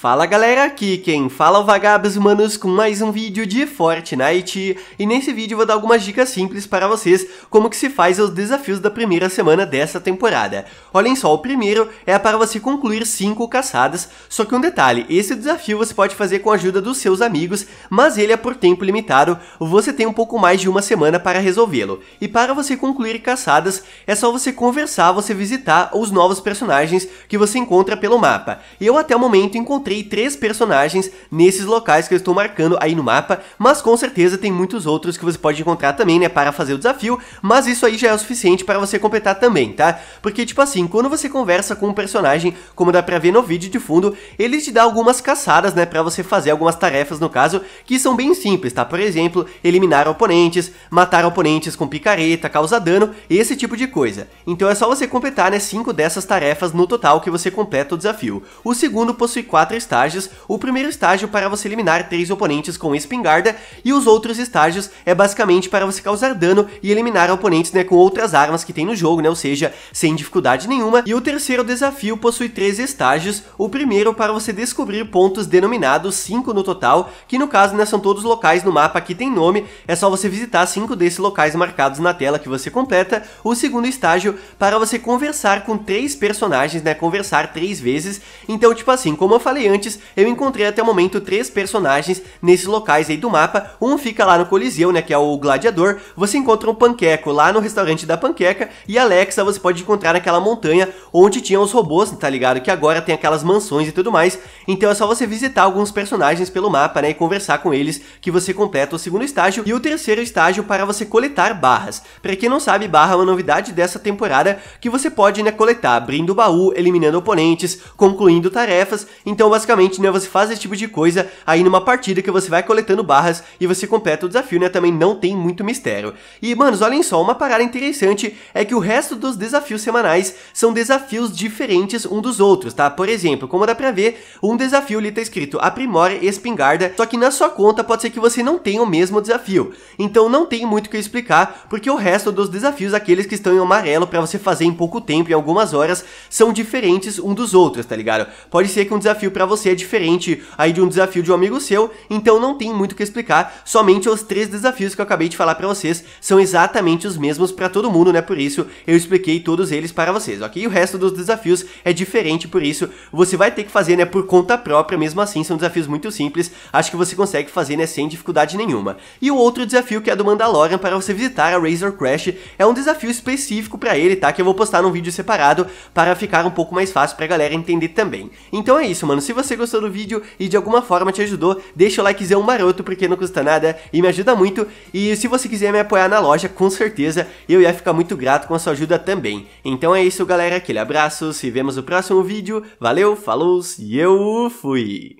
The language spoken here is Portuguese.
Fala galera, aqui quem fala é o Vagabos Humanos com mais um vídeo de Fortnite e nesse vídeo vou dar algumas dicas simples para vocês como que se faz os desafios da primeira semana dessa temporada. Olhem só, o primeiro é para você concluir 5 caçadas, só que um detalhe, esse desafio você pode fazer com a ajuda dos seus amigos, mas ele é por tempo limitado, você tem um pouco mais de uma semana para resolvê-lo. E para você concluir caçadas, é só você conversar, você visitar os novos personagens que você encontra pelo mapa. Eu até o momento encontrei encontrei três personagens nesses locais que eu estou marcando aí no mapa, mas com certeza tem muitos outros que você pode encontrar também, né, para fazer o desafio, mas isso aí já é o suficiente para você completar também, tá? Porque, tipo assim, quando você conversa com um personagem, como dá pra ver no vídeo de fundo, ele te dá algumas caçadas, né, pra você fazer algumas tarefas, no caso, que são bem simples, tá? Por exemplo, eliminar oponentes, matar oponentes com picareta, causar dano, esse tipo de coisa. Então é só você completar, né, 5 dessas tarefas no total que você completa o desafio. O segundo possui 4 estágios, o primeiro estágio para você eliminar três oponentes com espingarda, e os outros estágios é basicamente para você causar dano e eliminar oponentes né, com outras armas que tem no jogo, né, ou seja, sem dificuldade nenhuma. E o terceiro desafio possui três estágios, o primeiro para você descobrir pontos denominados 5 no total, que no caso né, são todos locais no mapa que tem nome, é só você visitar cinco desses locais marcados na tela que você completa. O segundo estágio para você conversar com três personagens, né, conversar três vezes. Então, tipo assim, como eu falei antes, eu encontrei até o momento três personagens nesses locais aí do mapa. Um fica lá no Coliseu, né, que é o Gladiador. Você encontra um Panqueco lá no restaurante da Panqueca. E Alexa você pode encontrar naquela montanha onde tinha os robôs, tá ligado? Que agora tem aquelas mansões e tudo mais. Então é só você visitar alguns personagens pelo mapa, né, e conversar com eles que você completa o segundo estágio. E o terceiro estágio para você coletar barras. Pra quem não sabe, barra é uma novidade dessa temporada que você pode, né, coletar abrindo baú, eliminando oponentes, concluindo tarefas. Então, basicamente, né, você faz esse tipo de coisa aí numa partida que você vai coletando barras e você completa o desafio, né, também não tem muito mistério. E, manos, olhem só, uma parada interessante é que o resto dos desafios semanais são desafios diferentes um dos outros, tá? Por exemplo, como dá pra ver, um desafio ali tá escrito aprimore espingarda, só que na sua conta pode ser que você não tenha o mesmo desafio. Então não tem muito o que explicar, porque o resto dos desafios, aqueles que estão em amarelo para você fazer em pouco tempo, em algumas horas, são diferentes um dos outros, tá ligado? Pode ser que um desafio para você é diferente aí de um desafio de um amigo seu, então não tem muito o que explicar, somente os três desafios que eu acabei de falar para vocês são exatamente os mesmos para todo mundo, né? Por isso eu expliquei todos eles para vocês, ok? E o resto dos desafios é diferente, por isso você vai ter que fazer, né, por conta própria, mesmo assim, são desafios muito simples, acho que você consegue fazer, né, sem dificuldade nenhuma. E o outro desafio que é do Mandalorian para você visitar a Razor Crash é um desafio específico para ele, tá? Que eu vou postar num vídeo separado para ficar um pouco mais fácil pra galera entender também. Então é isso, mano, se você gostou do vídeo e de alguma forma te ajudou, deixa o likezão maroto porque não custa nada e me ajuda muito. E se você quiser me apoiar na loja, com certeza eu ia ficar muito grato com a sua ajuda também. Então é isso galera, aquele abraço, se vemos no próximo vídeo, valeu, falou e eu fui!